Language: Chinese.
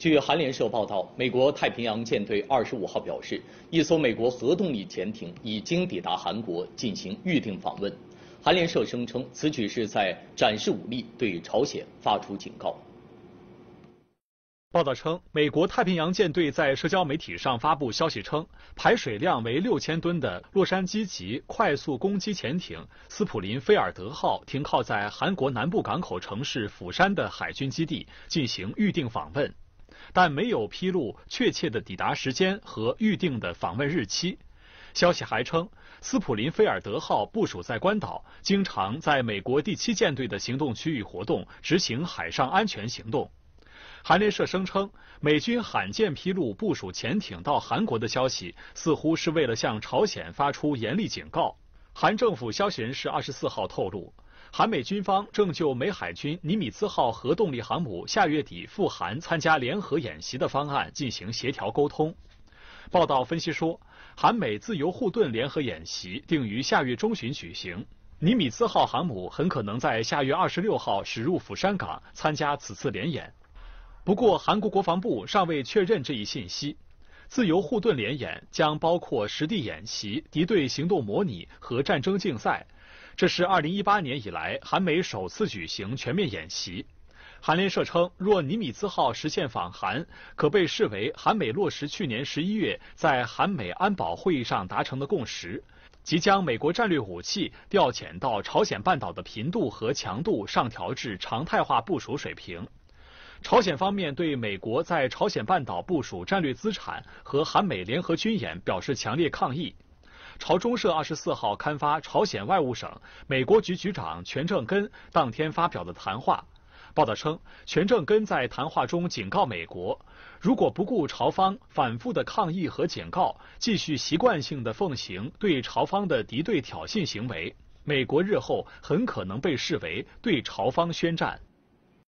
据韩联社报道，美国太平洋舰队25号表示，一艘美国核动力潜艇已经抵达韩国进行预定访问。韩联社声称，此举是在展示武力，对朝鲜发出警告。报道称，美国太平洋舰队在社交媒体上发布消息称，排水量为6000吨的洛杉矶级快速攻击潜艇斯普林菲尔德号停靠在韩国南部港口城市釜山的海军基地进行预定访问。但没有披露确切的抵达时间和预定的访问日期。消息还称，斯普林菲尔德号部署在关岛，经常在美国第七舰队的行动区域活动，执行海上安全行动。韩联社声称，美军罕见披露部署潜艇到韩国的消息，似乎是为了向朝鲜发出严厉警告。韩政府消息人士二十四号透露。韩美军方正就美海军尼米兹号核动力航母下月底赴韩参加联合演习的方案进行协调沟通。报道分析说，韩美自由护盾联合演习定于下月中旬举行，尼米兹号航母很可能在下月二十六号驶入釜山港参加此次联演。不过，韩国国防部尚未确认这一信息。自由护盾联演将包括实地演习、敌对行动模拟和战争竞赛。这是2018年以来韩美首次举行全面演习，韩联社称，若尼米兹号实现访韩，可被视为韩美落实去年11月在韩美安保会议上达成的共识，即将美国战略武器调遣到朝鲜半岛的频度和强度上调至常态化部署水平。朝鲜方面对美国在朝鲜半岛部署战略资产和韩美联合军演表示强烈抗议。朝中社二十四号刊发朝鲜外务省美国局局长全正根当天发表的谈话。报道称，全正根在谈话中警告美国，如果不顾朝方反复的抗议和警告，继续习惯性的奉行对朝方的敌对挑衅行为，美国日后很可能被视为对朝方宣战。